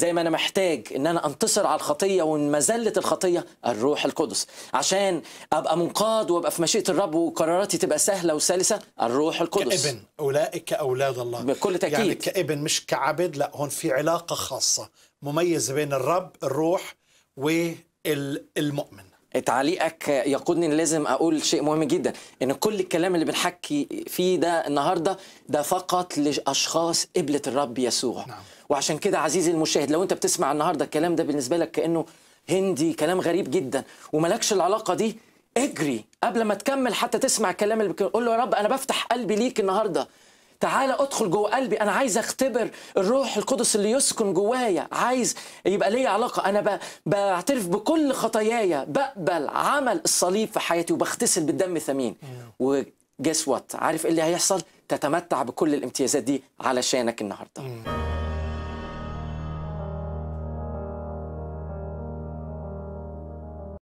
زي ما انا محتاج ان انا انتصر على الخطيه وان الخطيه الروح القدس عشان ابقى منقاد وابقى في مشيئه الرب وقراراتي تبقى سهله وسلسه الروح القدس كابن اولئك اولاد الله بكل يعني تاكيد يعني كابن مش كعبد لا هون في علاقه خاصه مميزه بين الرب الروح والمؤمن تعليقك يقودني لازم اقول شيء مهم جدا ان كل الكلام اللي بنحكي فيه ده النهارده ده فقط لاشخاص قبلت الرب يسوع نعم. وعشان كده عزيزي المشاهد لو انت بتسمع النهارده الكلام ده بالنسبه لك كانه هندي كلام غريب جدا وملكش العلاقه دي اجري قبل ما تكمل حتى تسمع الكلام اللي بيقول له يا رب انا بفتح قلبي ليك النهارده تعالى ادخل جوه قلبي انا عايز اختبر الروح القدس اللي يسكن جوايا عايز يبقى لي علاقه انا بعترف بكل خطاياي بقبل عمل الصليب في حياتي وبغتسل بالدم الثمين وجس وات عارف ايه اللي هيحصل تتمتع بكل الامتيازات دي علشانك النهارده